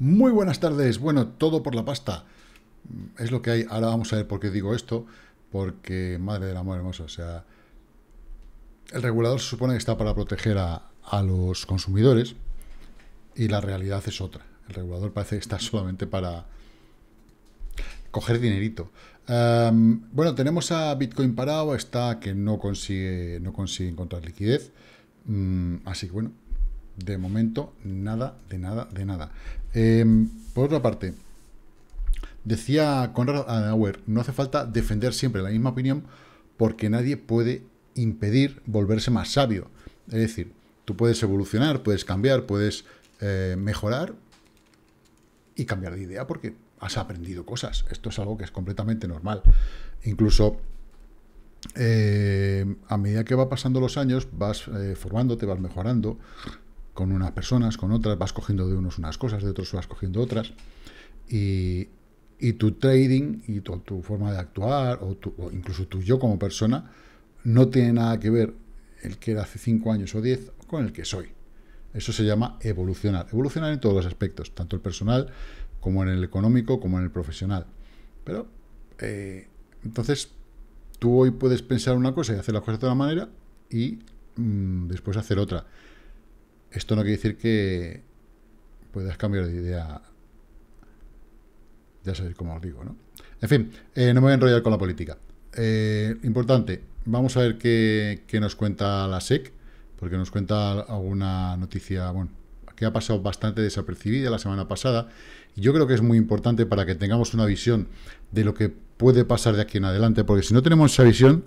Muy buenas tardes. Bueno, todo por la pasta. Mm, es lo que hay. Ahora vamos a ver por qué digo esto. Porque, madre del amor hermoso, o sea... El regulador se supone que está para proteger a, los consumidores y la realidad es otra. El regulador parece que está solamente para coger dinerito. Em, bueno, tenemos a Bitcoin parado, está que no consigue, no consigue encontrar liquidez. Mm, así que bueno, de momento, nada, de nada, de nada. Em, por otra parte, decía Conrad Adenauer, no hace falta defender siempre la misma opinión porque nadie puede impedir volverse más sabio. Es decir, tú puedes evolucionar, puedes cambiar, puedes eh, mejorar y cambiar de idea porque has aprendido cosas. Esto es algo que es completamente normal. Incluso eh, a medida que va pasando los años, vas eh, formándote, vas mejorando, con unas personas, con otras, vas cogiendo de unos unas cosas, de otros vas cogiendo otras, y, y tu trading y tu, tu forma de actuar, o, incluso tu yo como persona, no tiene nada que ver el que era hace 5 años o 10 con el que soy. Eso se llama evolucionar. Evolucionar en todos los aspectos, tanto el personal como en el económico, como en el profesional. Pero, eh, entonces, tú hoy puedes pensar una cosa y hacer las cosas de una manera y mm, después hacer otra. Esto no quiere decir que puedas cambiar de idea. Ya sabéis cómo os digo, ¿no? En fin, eh, no me voy a enrollar con la política. Eh, importante, vamos a ver qué, qué, nos cuenta la SEC, porque nos cuenta alguna noticia, bueno, que ha pasado bastante desapercibida la semana pasada, y yo creo que es muy importante para que tengamos una visión de lo que puede pasar de aquí en adelante, porque si no tenemos esa visión,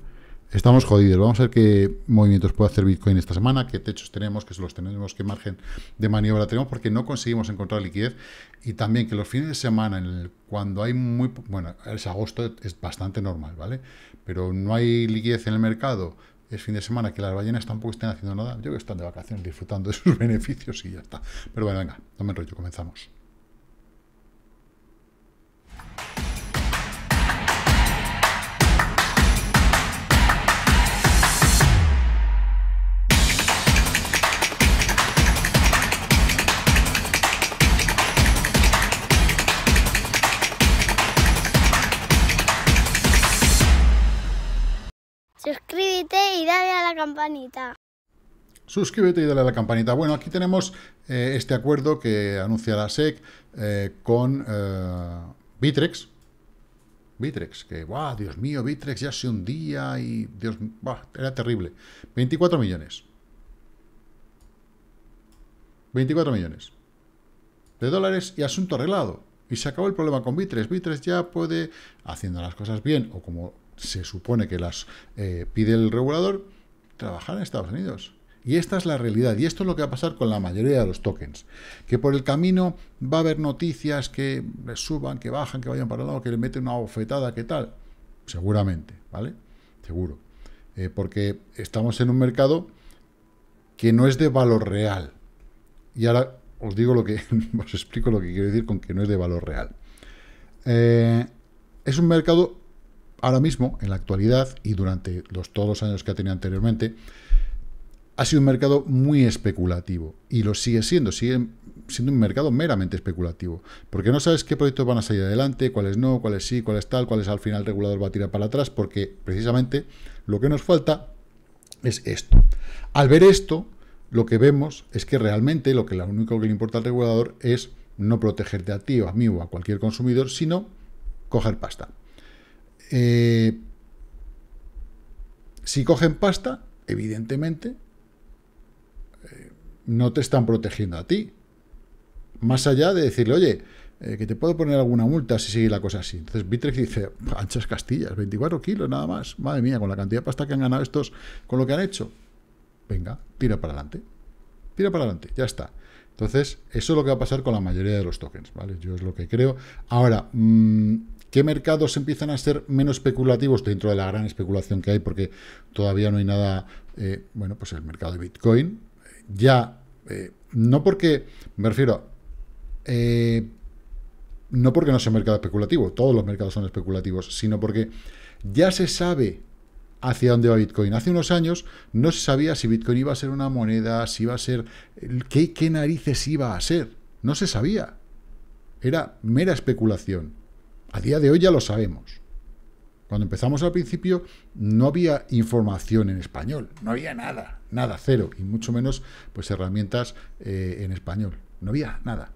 estamos jodidos. Vamos a ver qué movimientos puede hacer Bitcoin esta semana, qué techos tenemos, qué los tenemos, qué margen de maniobra tenemos, porque no conseguimos encontrar liquidez. Y también que los fines de semana, en cuando hay muy... Bueno, es agosto, es bastante normal, ¿vale? Pero no hay liquidez en el mercado, es fin de semana, que las ballenas tampoco estén haciendo nada. Yo que están de vacaciones disfrutando de sus beneficios y ya está. Pero bueno, venga, no me enrollo, comenzamos. campanita. Suscríbete y dale a la campanita. Bueno, aquí tenemos eh, este acuerdo que anuncia la SEC eh, con eh, Bitrex. Bitrex, que, ¡guau! Dios mío, Bitrex ya se hundía y, Dios, era terrible. 24 millones. 24 millones de dólares y asunto arreglado. Y se acabó el problema con Bitrex. Vitrex ya puede, haciendo las cosas bien o como se supone que las pide el regulador, trabajar en Estados Unidos. Y esta es la realidad, y esto es lo que va a pasar con la mayoría de los tokens. Que por el camino va a haber noticias que suban, que bajan, que vayan para un lado, que le meten una bofetada, que tal. Seguramente, ¿vale? Seguro. Eh, porque estamos en un mercado que no es de valor real. Y ahora os digo lo que, os explico lo que quiero decir con que no es de valor real. Eh, es un mercado Ahora mismo, en la actualidad y durante los, todos los años que ha tenido anteriormente, ha sido un mercado muy especulativo y lo sigue siendo, sigue siendo un mercado meramente especulativo, porque no sabes qué proyectos van a salir adelante, cuáles no, cuáles sí, cuáles tal, cuáles al final el regulador va a tirar para atrás, porque precisamente lo que nos falta es esto. Al ver esto, lo que vemos es que realmente lo que lo único que le importa al regulador es no protegerte a ti o a mí o a cualquier consumidor, sino coger pasta. Eh, si cogen pasta, evidentemente, eh, no te están protegiendo a ti. Más allá de decirle, oye, eh, que te puedo poner alguna multa si sigue la cosa así. Entonces Bitrex dice, anchas castillas, 24 kilos nada más. Madre mía, con la cantidad de pasta que han ganado estos, con lo que han hecho. Venga, tira para adelante. Tira para adelante, ya está. Entonces, eso es lo que va a pasar con la mayoría de los tokens, ¿vale? Yo es lo que creo. Ahora, mm, ¿Qué mercados empiezan a ser menos especulativos dentro de la gran especulación que hay? Porque todavía no hay nada, eh, bueno, pues el mercado de Bitcoin, eh, ya, eh, no porque, me refiero, no porque no sea un mercado especulativo, todos los mercados son especulativos, sino porque ya se sabe hacia dónde va Bitcoin. Hace unos años no se sabía si Bitcoin iba a ser una moneda, si iba a ser, qué narices iba a ser, no se sabía. Era mera especulación. A día de hoy ya lo sabemos. Cuando empezamos al principio no había información en español, no había nada, nada, cero, y mucho menos pues herramientas eh, en español, no había nada.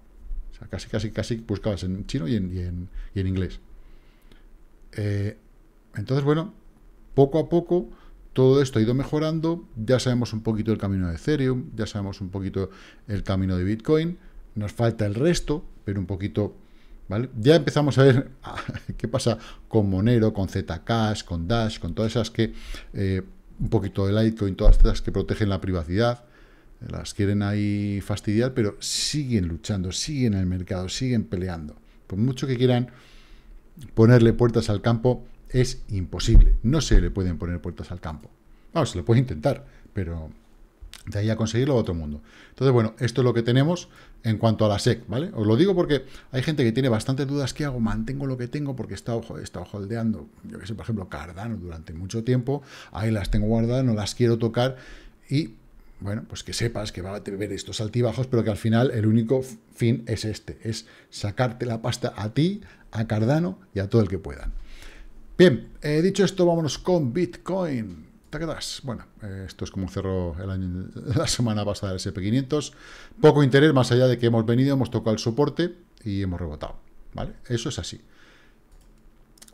O sea, casi, casi, casi buscabas en chino y en, inglés. Eh, entonces, bueno, poco a poco todo esto ha ido mejorando, ya sabemos un poquito el camino de Ethereum, ya sabemos un poquito el camino de Bitcoin, nos falta el resto, pero un poquito ya empezamos a ver qué pasa con Monero, con Zcash, con Dash, con todas esas que, eh, un poquito de Litecoin, todas estas que protegen la privacidad, las quieren ahí fastidiar, pero siguen luchando, siguen en el mercado, siguen peleando. Por mucho que quieran ponerle puertas al campo, es imposible. No se le pueden poner puertas al campo. Vamos, se lo puede intentar, pero de ahí a conseguirlo otro mundo. Entonces, bueno, esto es lo que tenemos en cuanto a la SEC, ¿vale? Os lo digo porque hay gente que tiene bastantes dudas. ¿Qué hago? ¿Mantengo lo que tengo? Porque he estado, holdeando, yo que sé, por ejemplo, Cardano durante mucho tiempo. Ahí las tengo guardadas, no las quiero tocar. Y, bueno, pues que sepas que va a tener estos altibajos, pero que al final el único fin es este. Es sacarte la pasta a ti, a Cardano y a todo el que puedan. Bien, he dicho esto, vámonos con Bitcoin. Bueno, eh, esto es como cerró el año, la semana pasada el SP500. Poco interés, más allá de que hemos venido, hemos tocado el soporte y hemos rebotado. ¿Vale? Eso es así.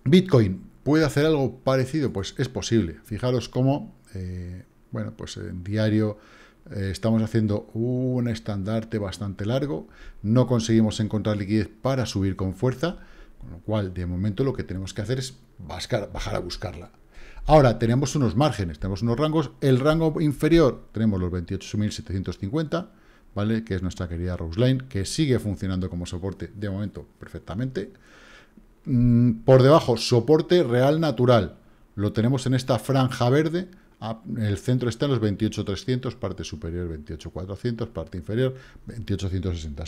Bitcoin, ¿puede hacer algo parecido? Pues es posible. Fijaros cómo, eh, bueno, pues en diario eh, estamos haciendo un estandarte bastante largo. No conseguimos encontrar liquidez para subir con fuerza. Con lo cual, de momento, lo que tenemos que hacer es bajar a buscarla. Ahora tenemos unos márgenes, tenemos unos rangos. El rango inferior tenemos los 28.750, ¿vale? Que es nuestra querida Rose Line, que sigue funcionando como soporte de momento perfectamente. Mm, por debajo, soporte real natural. Lo tenemos en esta franja verde, Ah, el centro está en los 28.300, parte superior 28.400, parte inferior 2860.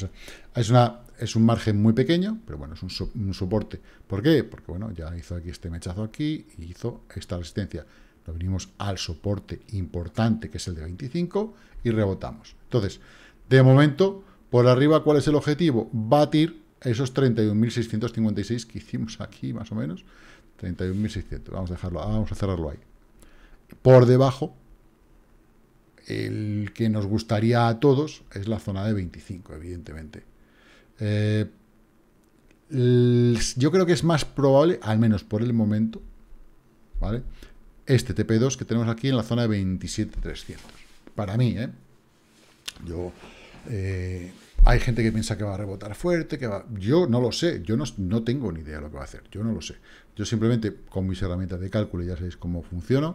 Es, una, es un margen muy pequeño, pero bueno, es un, soporte. ¿Por qué? Porque bueno, ya hizo aquí este mechazo aquí y hizo esta resistencia. Lo venimos al soporte importante, que es el de 25, y rebotamos. Entonces, de momento, por arriba, ¿cuál es el objetivo? Batir esos 31.656 que hicimos aquí, más o menos. 31.600. Vamos a dejarlo, vamos a cerrarlo ahí por debajo, el que nos gustaría a todos es la zona de 25, evidentemente. Eh, yo creo que es más probable, al menos por el momento, ¿vale? Este TP2 que tenemos aquí en la zona de 27300. Para mí, ¿eh? Yo... Eh, hay gente que piensa que va a rebotar fuerte, que va... Yo no lo sé, yo no, no, tengo ni idea de lo que va a hacer, yo no lo sé. Yo simplemente con mis herramientas de cálculo, ya sabéis cómo funciona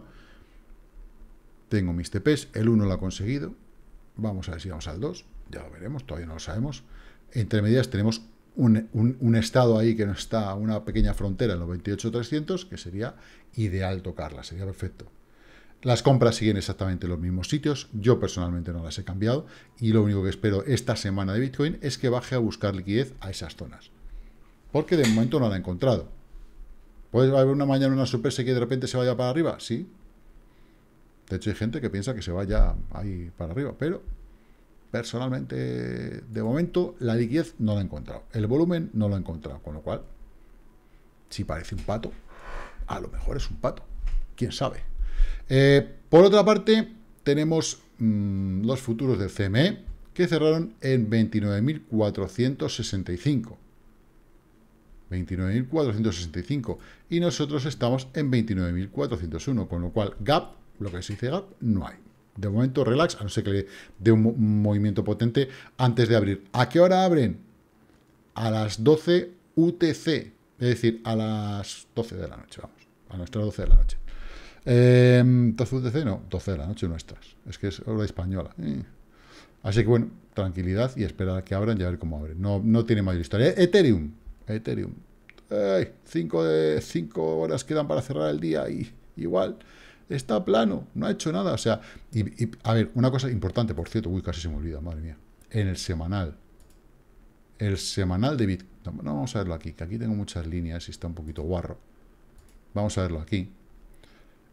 tengo mis TPs, el 1 lo ha conseguido. Vamos a ver si vamos al 2. Ya lo veremos, todavía no lo sabemos. Entre medias tenemos un, estado ahí que no está, una pequeña frontera en los 28.300, que sería ideal tocarla, sería perfecto. Las compras siguen exactamente en los mismos sitios, yo personalmente no las he cambiado y lo único que espero esta semana de Bitcoin es que baje a buscar liquidez a esas zonas. Porque de momento no la he encontrado. ¿Puede haber una mañana una sorpresa que de repente se vaya para arriba? Sí, de hecho, hay gente que piensa que se vaya ahí para arriba, pero personalmente, de momento, la liquidez no la he encontrado. El volumen no lo he encontrado, con lo cual, si parece un pato, a lo mejor es un pato. ¿Quién sabe? Eh, por otra parte, tenemos mm, los futuros del CME, que cerraron en 29.465. 29.465. Y nosotros estamos en 29.401, con lo cual, gap lo que dice Gap, no hay. De momento, relax, a no ser que le dé un, movimiento potente antes de abrir. ¿A qué hora abren? A las 12 UTC, es decir, a las 12 de la noche, vamos, a nuestras 12 de la noche. 12 em, entonces UTC no, 12 de la noche nuestras, es que es hora española. ¿eh? Así que bueno, tranquilidad y esperar a que abran y a ver cómo abren. No, no tiene mayor historia. E-, Ethereum, Ethereum. 5 cinco 5 horas quedan para cerrar el día y igual está plano, no ha hecho nada. O sea, y, a ver, una cosa importante, por cierto, uy, casi se me olvida, madre mía. En el semanal, el semanal de Bitcoin, no, vamos a verlo aquí, que aquí tengo muchas líneas y está un poquito guarro. Vamos a verlo aquí.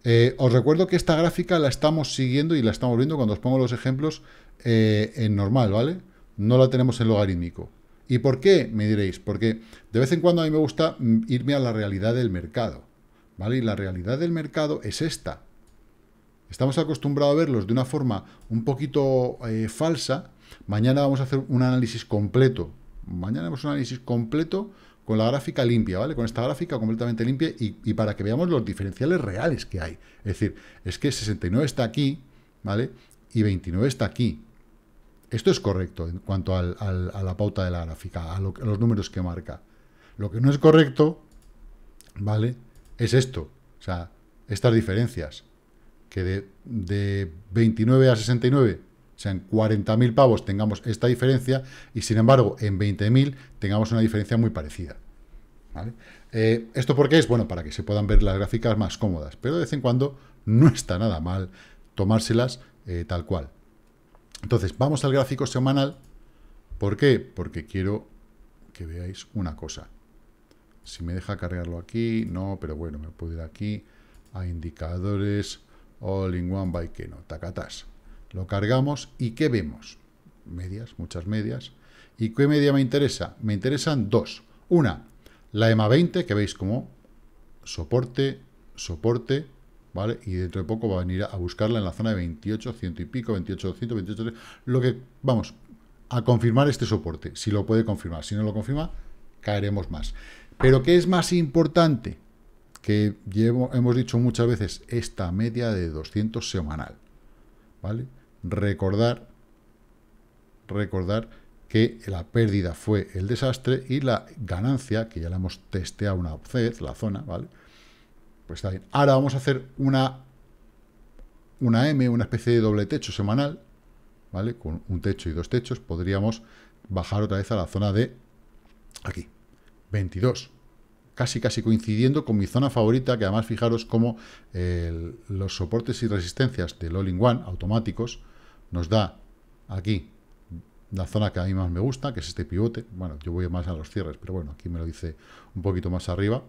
Eh, os recuerdo que esta gráfica la estamos siguiendo y la estamos viendo cuando os pongo los ejemplos eh, en normal, ¿vale? No la tenemos en logarítmico. ¿Y por qué? Me diréis, porque de vez en cuando a mí me gusta mm, irme a la realidad del mercado, ¿vale? Y la realidad del mercado es esta. Estamos acostumbrados a verlos de una forma un poquito eh, falsa. Mañana vamos a hacer un análisis completo. Mañana vamos a hacer un análisis completo con la gráfica limpia, ¿vale? Con esta gráfica completamente limpia y, para que veamos los diferenciales reales que hay. Es decir, es que 69 está aquí, ¿vale? Y 29 está aquí. Esto es correcto en cuanto a la pauta de la gráfica, a los números que marca. Lo que no es correcto, ¿vale? Es esto, o sea, estas diferencias que de, 29 a 69 o sea, en 40.000 pavos tengamos esta diferencia y sin embargo en 20.000 tengamos una diferencia muy parecida. Eh, ¿Esto por qué es? Bueno, para que se puedan ver las gráficas más cómodas, pero de vez en cuando no está nada mal tomárselas eh, tal cual. Entonces, vamos al gráfico semanal. ¿Por qué? Porque quiero que veáis una cosa. Si me deja cargarlo aquí, no, pero bueno, me puedo ir aquí a indicadores, All in one by no tacatas. Lo cargamos y ¿qué vemos? Medias, muchas medias. ¿Y qué media me interesa? Me interesan dos. Una, la EMA 20, que veis como soporte, soporte, ¿vale? Y dentro de poco va a venir a buscarla en la zona de 28, 100 y pico, 28, 200, 28, lo que, vamos, a confirmar este soporte, si lo puede confirmar. Si no lo confirma, caeremos más. Pero ¿qué es más importante? que hemos dicho muchas veces, esta media de 200 semanal. ¿Vale? Recordar, recordar que la pérdida fue el desastre y la ganancia, que ya la hemos testeado una vez, la zona, ¿vale? Pues está bien. Ahora vamos a hacer una, una M, una especie de doble techo semanal, ¿vale? Con un techo y dos techos, podríamos bajar otra vez a la zona de aquí, 22, casi casi coincidiendo con mi zona favorita, que además fijaros cómo los soportes y resistencias del All One automáticos nos da aquí la zona que a mí más me gusta, que es este pivote. Bueno, yo voy más a los cierres, pero bueno, aquí me lo dice un poquito más arriba.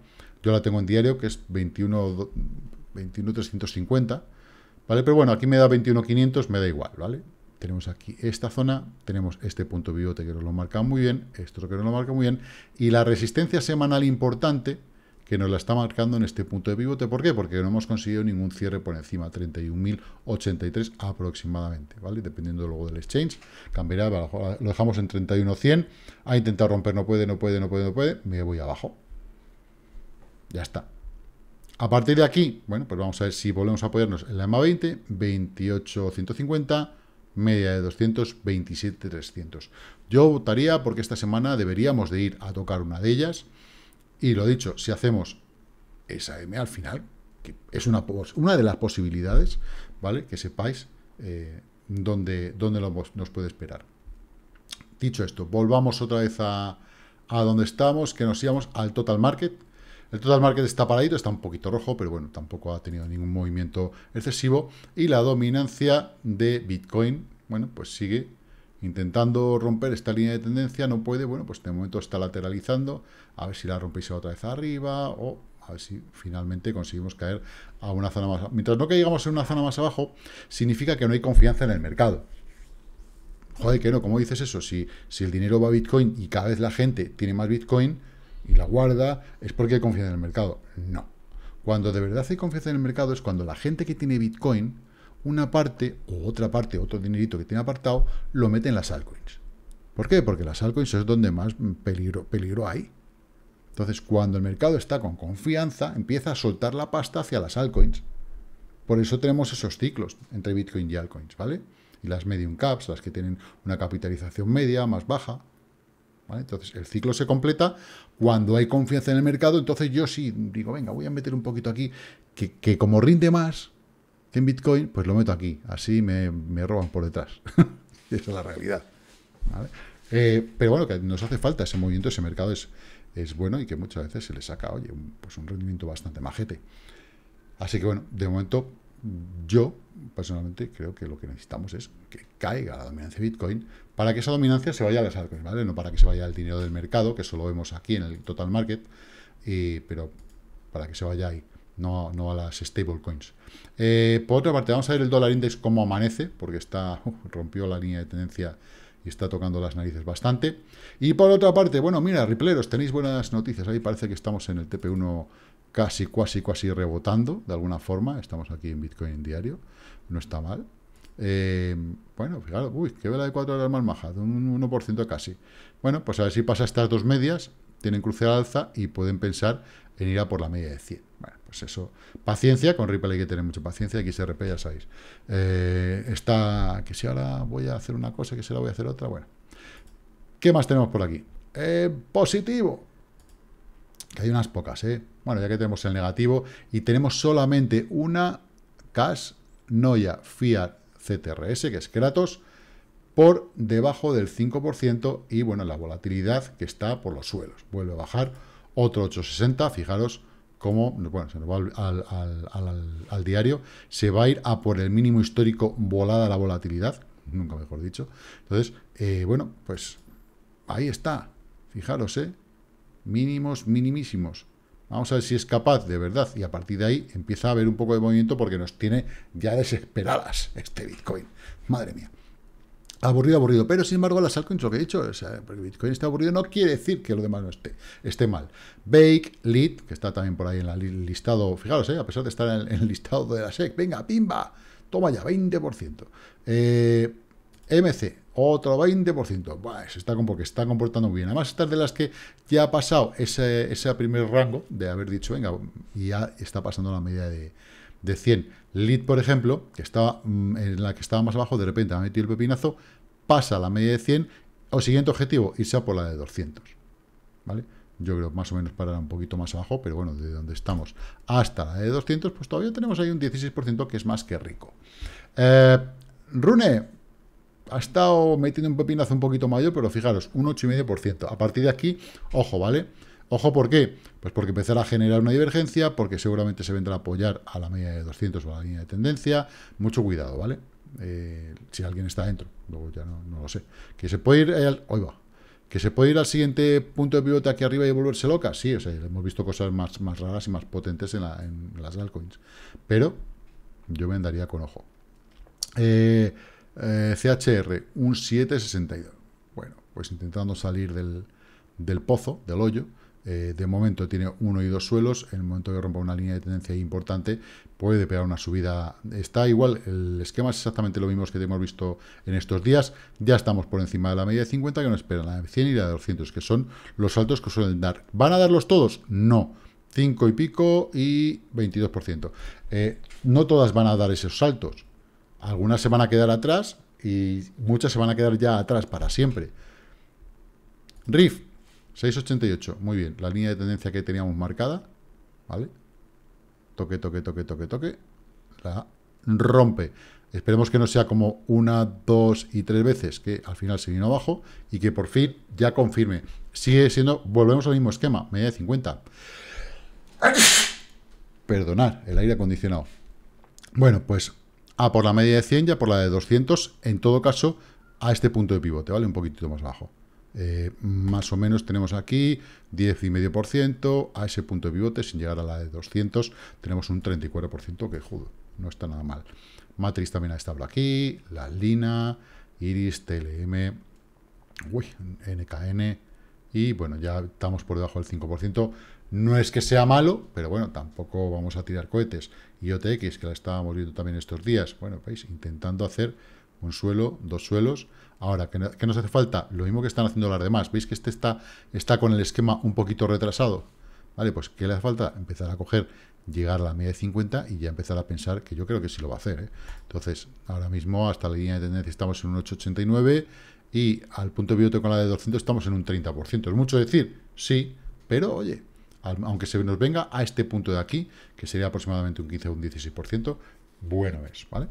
Yo la tengo en diario, que es 21.350, ¿vale? Pero bueno, aquí me da 21.500, me da igual, ¿vale? tenemos aquí esta zona, tenemos este punto pivote que nos lo marca muy bien, esto que nos lo marca muy bien, y la resistencia semanal importante que nos la está marcando en este punto de pivote. ¿Por qué? Porque no hemos conseguido ningún cierre por encima, 31.083 aproximadamente, ¿vale? Dependiendo luego del exchange, cambiará, lo dejamos en 31.100, ha intentado romper, no puede, no puede, no puede, no puede, me voy abajo. Ya está, a partir de aquí, bueno, pues vamos a ver si volvemos a apoyarnos en la EMA 20, 28.150, media de 227, 300. Yo votaría porque esta semana deberíamos de ir a tocar una de ellas. Y lo dicho, si hacemos esa M al final, que es una, una de las posibilidades, ¿vale? Que sepáis eh, dónde, dónde nos puede esperar. Dicho esto, volvamos otra vez a, a donde estamos, que nos íbamos al total market, el total market está paradito, está un poquito rojo, pero bueno, tampoco ha tenido ningún movimiento excesivo. Y la dominancia de Bitcoin, bueno, pues sigue intentando romper esta línea de tendencia, no puede, bueno, pues de momento está lateralizando, a ver si la rompéis otra vez arriba o a ver si finalmente conseguimos caer a una zona más... Mientras no que llegamos a una zona más abajo, significa que no hay confianza en el mercado. Joder, que no, ¿cómo dices eso? Si, si el dinero va a Bitcoin y cada vez la gente tiene más Bitcoin, y la guarda es porque hay confianza en el mercado. No. Cuando de verdad hay confianza en el mercado es cuando la gente que tiene Bitcoin, una parte o otra parte, otro dinerito que tiene apartado, lo mete en las altcoins. ¿Por qué? Porque las altcoins es donde más peligro, peligro hay. Entonces, cuando el mercado está con confianza, empieza a soltar la pasta hacia las altcoins. Por eso tenemos esos ciclos entre Bitcoin y altcoins, ¿vale? Y las medium caps, las que tienen una capitalización media más baja, entonces, el ciclo se completa. Cuando hay confianza en el mercado, entonces yo sí digo, venga, voy a meter un poquito aquí, que, como rinde más en Bitcoin, pues lo meto aquí. Así me, roban por detrás. Esa es la realidad. Eh, pero bueno, que nos hace falta ese movimiento, ese mercado es, es bueno y que muchas veces se le saca, oye, pues un rendimiento bastante majete. Así que bueno, de momento yo personalmente creo que lo que necesitamos es que caiga la dominancia de Bitcoin para que esa dominancia se vaya a las altcoins, ¿vale? No para que se vaya el dinero del mercado, que eso lo vemos aquí en el total market, pero para que se vaya ahí, no, no a las stablecoins. Eh, por otra parte, vamos a ver el dólar index cómo amanece, porque está rompió la línea de tendencia y está tocando las narices bastante. Y por otra parte, bueno, mira, ripleros, tenéis buenas noticias. Ahí parece que estamos en el TP1 casi, casi, casi rebotando de alguna forma. Estamos aquí en Bitcoin diario, no está mal. Eh, bueno, fijaros, pues uy, qué vela de 4 horas más maja, un 1% casi. Bueno, pues a ver si pasa estas dos medias, tienen cruce al alza y pueden pensar en ir a por la media de 100. Bueno, pues eso, paciencia, con Ripple hay que tener mucha paciencia, aquí ya sabéis. Eh, está, que si ahora voy a hacer una cosa, que si la voy a hacer otra, bueno. ¿Qué más tenemos por aquí? Eh, positivo, que hay unas pocas, ¿eh? Bueno, ya que tenemos el negativo y tenemos solamente una CAS, Noia, Fiat, CTRS, que es Kratos, por debajo del 5% y, bueno, la volatilidad que está por los suelos. Vuelve a bajar otro 860, fijaros cómo, bueno, se nos va al, diario, se va a ir a por el mínimo histórico volada la volatilidad, nunca mejor dicho. Entonces, eh, bueno, pues ahí está, fijaros, ¿eh? mínimos, minimísimos. Vamos a ver si es capaz de verdad. Y a partir de ahí empieza a haber un poco de movimiento porque nos tiene ya desesperadas este Bitcoin. Madre mía. Aburrido, aburrido. Pero sin embargo, las altcoins, lo que he dicho, o porque Bitcoin está aburrido, no quiere decir que lo demás no esté, esté mal. Bake, Lead, que está también por ahí en el listado, fijaros, eh, a pesar de estar en el, listado de la SEC, venga, pimba, toma ya, 20%. Eh, MC, otro 20%. se está, está comportando muy bien. Además, estas de las que ya ha pasado ese, ese, primer rango de haber dicho, venga, ya está pasando la media de, 100. Lead, por ejemplo, que estaba mm, en la que estaba más abajo, de repente ha metido el pepinazo, pasa la media de 100, o siguiente objetivo, irse a por la de 200. ¿Vale? Yo creo más o menos para un poquito más abajo, pero bueno, de donde estamos hasta la de 200, pues todavía tenemos ahí un 16% que es más que rico. Eh, Rune, ha estado metiendo un pepinazo un poquito mayor, pero fijaros, un 8,5%. A partir de aquí, ojo, ¿vale? Ojo, ¿por qué? Pues porque empezará a generar una divergencia, porque seguramente se vendrá a apoyar a la media de 200 o a la línea de tendencia. Mucho cuidado, ¿vale? Eh, si alguien está dentro, luego ya no, lo sé. Que se puede ir eh, al... va. ¿Que se puede ir al siguiente punto de pivote aquí arriba y volverse loca? Sí, o sea, hemos visto cosas más, raras y más potentes en, en las altcoins. Pero yo me andaría con ojo. Eh, eh, CHR, un 7,62. Bueno, pues intentando salir del, pozo, del hoyo. Eh, de momento tiene uno y dos suelos. En el momento que rompa una línea de tendencia importante, puede pegar una subida. Está igual, el esquema es exactamente lo mismo que hemos visto en estos días. Ya estamos por encima de la media de 50, que nos esperan la de 100 y la de 200, que son los saltos que suelen dar. ¿Van a darlos todos? No. 5 y pico y 22%. Eh, no todas van a dar esos saltos. Algunas se van a quedar atrás y muchas se van a quedar ya atrás para siempre. Riff, 6,88. Muy bien, la línea de tendencia que teníamos marcada. ¿Vale? Toque, toque, toque, toque, toque. La rompe. Esperemos que no sea como una, dos y tres veces, que al final se vino abajo y que por fin ya confirme. Sigue siendo, volvemos al mismo esquema, media de 50. Perdonar, el aire acondicionado. Bueno, pues a por la media de 100 ya por la de 200, en todo caso, a este punto de pivote, ¿vale? Un poquitito más bajo. Eh, más o menos tenemos aquí 10,5% a ese punto de pivote, sin llegar a la de 200, tenemos un 34% que, judo, no está nada mal. Matrix también ha establecido aquí, la Lina, Iris, TLM, NKN, y bueno, ya estamos por debajo del 5%. No es que sea malo, pero bueno, tampoco vamos a tirar cohetes. Y OTX, que la estábamos viendo también estos días, bueno, veis, intentando hacer un suelo, dos suelos. Ahora, ¿qué, nos hace falta? Lo mismo que están haciendo las demás. ¿Veis que este está, está con el esquema un poquito retrasado? Vale, pues ¿qué le hace falta? Empezar a coger, llegar a la media de 50 y ya empezar a pensar que yo creo que sí lo va a hacer. ¿eh? Entonces, ahora mismo hasta la línea de tendencia estamos en un 8,89 y al punto de con la de 200 estamos en un 30%. ¿Es mucho decir? Sí, pero oye, aunque se nos venga a este punto de aquí, que sería aproximadamente un 15 o un 16%, bueno es, ¿vale?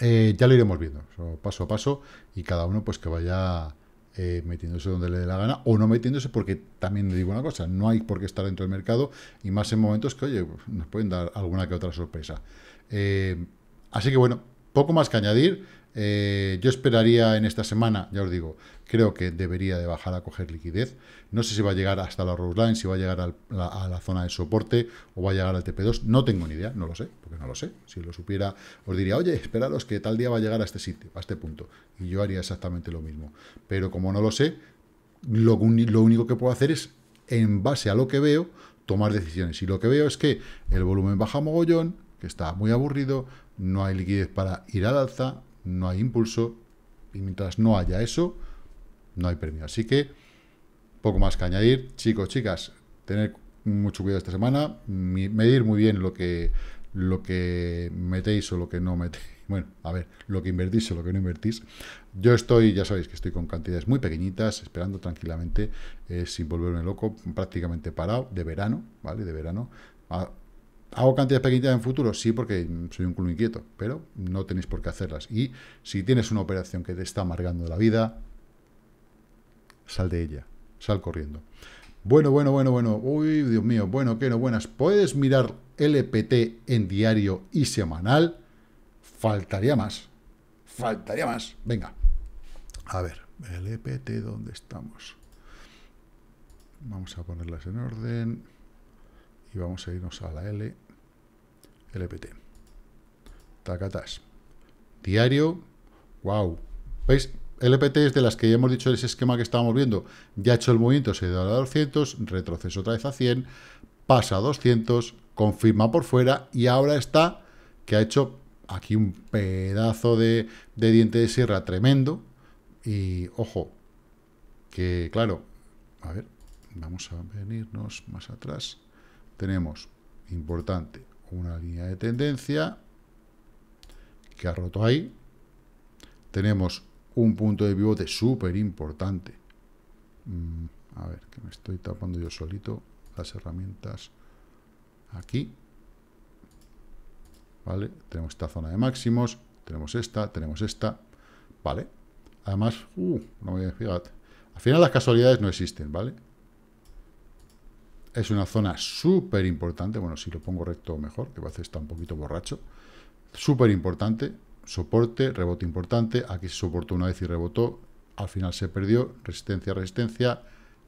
Eh, ya lo iremos viendo, paso a paso, y cada uno pues que vaya eh, metiéndose donde le dé la gana, o no metiéndose, porque también le digo una cosa, no hay por qué estar dentro del mercado, y más en momentos que, oye, nos pueden dar alguna que otra sorpresa. Eh, así que bueno, poco más que añadir. Eh, yo esperaría en esta semana, ya os digo, creo que debería de bajar a coger liquidez. No sé si va a llegar hasta la Rose Line, si va a llegar a la zona de soporte o va a llegar al TP2. No tengo ni idea, no lo sé, porque no lo sé. Si lo supiera, os diría, oye, esperaros que tal día va a llegar a este sitio, a este punto. Y yo haría exactamente lo mismo. Pero como no lo sé, lo, lo único que puedo hacer es, en base a lo que veo, tomar decisiones. Y lo que veo es que el volumen baja mogollón, que está muy aburrido, no hay liquidez para ir al alza, no hay impulso, y mientras no haya eso, no hay premio. Así que, poco más que añadir. Chicos, chicas, tener mucho cuidado esta semana, medir muy bien lo que, lo que metéis o lo que no metéis. Bueno, a ver, lo que invertís o lo que no invertís. Yo estoy, ya sabéis que estoy con cantidades muy pequeñitas, esperando tranquilamente, eh, sin volverme loco, prácticamente parado, de verano, ¿vale? De verano. A, ah, ¿Hago cantidades pequeñitas en futuro? Sí, porque soy un culo inquieto, pero no tenéis por qué hacerlas. Y si tienes una operación que te está amargando la vida, sal de ella, sal corriendo. Bueno, bueno, bueno, bueno, uy, Dios mío, bueno, qué no buenas. ¿Puedes mirar LPT en diario y semanal? Faltaría más, faltaría más. Venga, a ver, LPT, ¿dónde estamos? Vamos a ponerlas en orden y vamos a irnos a la L, LPT. Tacatas. Diario. Wow. ¿Veis? LPT es de las que ya hemos dicho ese esquema que estábamos viendo. Ya ha hecho el movimiento, se da a 200, retroceso otra vez a 100, pasa a 200, confirma por fuera y ahora está que ha hecho aquí un pedazo de, de diente de sierra tremendo. Y ojo, que claro, a ver, vamos a venirnos más atrás tenemos, importante, una línea de tendencia que ha roto ahí. Tenemos un punto de pivote súper importante. Mm, a ver, que me estoy tapando yo solito las herramientas aquí. ¿Vale? Tenemos esta zona de máximos, tenemos esta, tenemos esta. ¿Vale? Además, uh, no me fíjate. Al final las casualidades no existen, ¿vale? Es una zona súper importante. Bueno, si lo pongo recto mejor, que a veces está un poquito borracho. Súper importante. Soporte, rebote importante. Aquí se soportó una vez y rebotó. Al final se perdió. Resistencia, resistencia,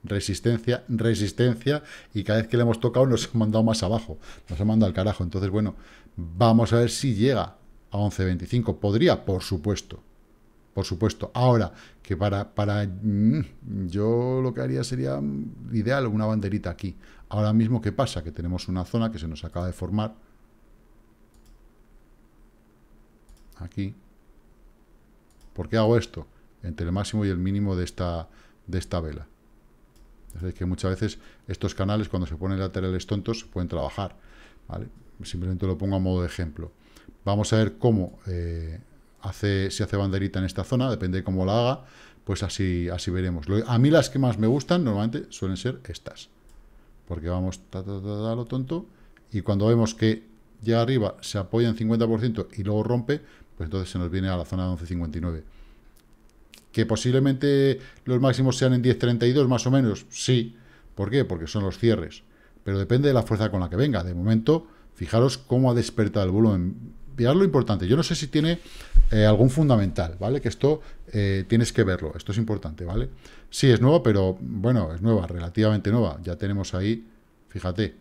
resistencia, resistencia. Y cada vez que le hemos tocado nos ha mandado más abajo. Nos ha mandado al carajo. Entonces, bueno, vamos a ver si llega a 11.25. ¿Podría? Por supuesto por supuesto. Ahora, que para, para mm, yo lo que haría sería mm, ideal una banderita aquí, Ahora mismo, ¿qué pasa? Que tenemos una zona que se nos acaba de formar. Aquí. ¿Por qué hago esto? Entre el máximo y el mínimo de esta, de esta vela. Es que muchas veces estos canales, cuando se ponen laterales tontos, pueden trabajar. Simplemente lo pongo a modo de ejemplo. Vamos a ver cómo se eh, hace, hace banderita en esta zona, depende de cómo la haga, pues así, así veremos. a mí las que más me gustan normalmente suelen ser estas porque vamos lo tonto, y cuando vemos que ya arriba se apoya en 50% y luego rompe, pues entonces se nos viene a la zona de 11.59. Que posiblemente los máximos sean en 10.32 más o menos, sí. ¿Por qué? Porque son los cierres. Pero depende de la fuerza con la que venga. De momento, fijaros cómo ha despertado el volumen Mirad lo importante. Yo no sé si tiene eh, algún fundamental, ¿vale? Que esto eh, tienes que verlo. Esto es importante, ¿vale? Sí, es nueva, pero bueno, es nueva, relativamente nueva. Ya tenemos ahí, fíjate,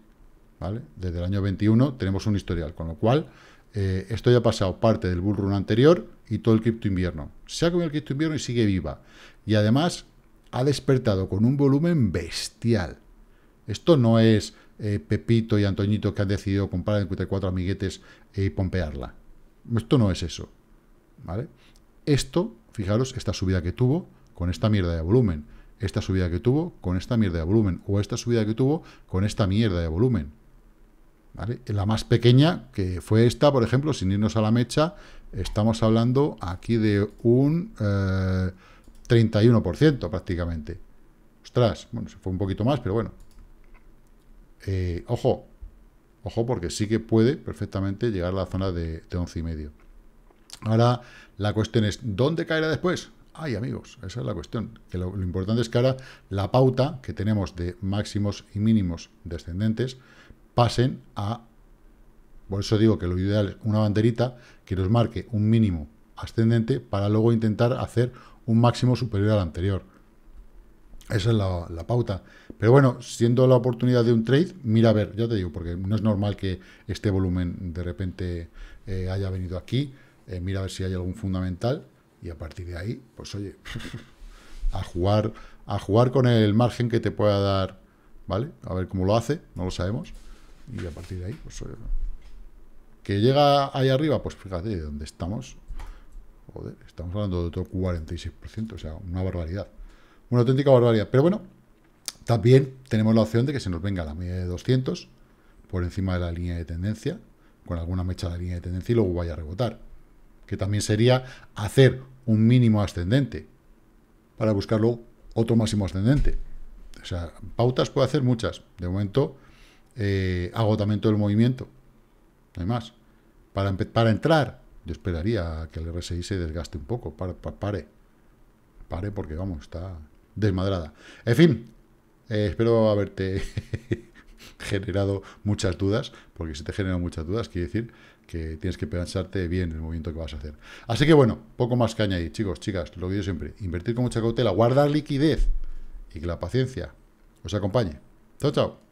¿vale? Desde el año 21 tenemos un historial, con lo cual eh, esto ya ha pasado parte del bull run anterior y todo el cripto invierno. Se ha comido el cripto invierno y sigue viva. Y además ha despertado con un volumen bestial. Esto no es eh, Pepito y Antoñito que han decidido comprar el 54 amiguetes y e pompearla. Esto no es eso. ¿vale? Esto, fijaros, esta subida que tuvo con esta mierda de volumen, esta subida que tuvo con esta mierda de volumen, o esta subida que tuvo con esta mierda de volumen. ¿Vale? La más pequeña, que fue esta, por ejemplo, sin irnos a la mecha, estamos hablando aquí de un 31% eh, prácticamente. Ostras, bueno, se fue un poquito más, pero bueno, eh, ojo, ojo, porque sí que puede perfectamente llegar a la zona de, de 11 y medio. Ahora, la cuestión es, ¿dónde caerá después? Ay, amigos, esa es la cuestión. Que lo, lo, importante es que ahora la pauta que tenemos de máximos y mínimos descendentes pasen a... Por eso digo que lo ideal es una banderita que nos marque un mínimo ascendente para luego intentar hacer un máximo superior al anterior. Esa es la, pauta. Pero bueno, siendo la oportunidad de un trade, mira a ver, ya te digo, porque no es normal que este volumen de repente eh, haya venido aquí. Eh, mira a ver si hay algún fundamental. Y a partir de ahí, pues oye, a jugar, a jugar con el margen que te pueda dar, ¿vale? A ver cómo lo hace, no lo sabemos. Y a partir de ahí, pues oye, que llega ahí arriba, pues fíjate de dónde estamos. Joder, estamos hablando de otro 46%, o sea, una barbaridad. Una auténtica barbaridad. Pero bueno, también tenemos la opción de que se nos venga la media de 200 por encima de la línea de tendencia, con alguna mecha de la línea de tendencia y luego vaya a rebotar. Que también sería hacer un mínimo ascendente para buscarlo otro máximo ascendente. O sea, pautas puede hacer muchas. De momento, eh, agotamiento del movimiento. No hay más. Para, para entrar, yo esperaría que el RSI se desgaste un poco, para, pare. Pare porque, vamos, está, desmadrada. En fin, eh, espero haberte generado muchas dudas, porque si te generan muchas dudas, quiere decir que tienes que pensarte bien el movimiento que vas a hacer. Así que bueno, poco más que añadir, chicos, chicas, lo que digo siempre, invertir con mucha cautela, guardar liquidez y que la paciencia os acompañe. Chao, chao.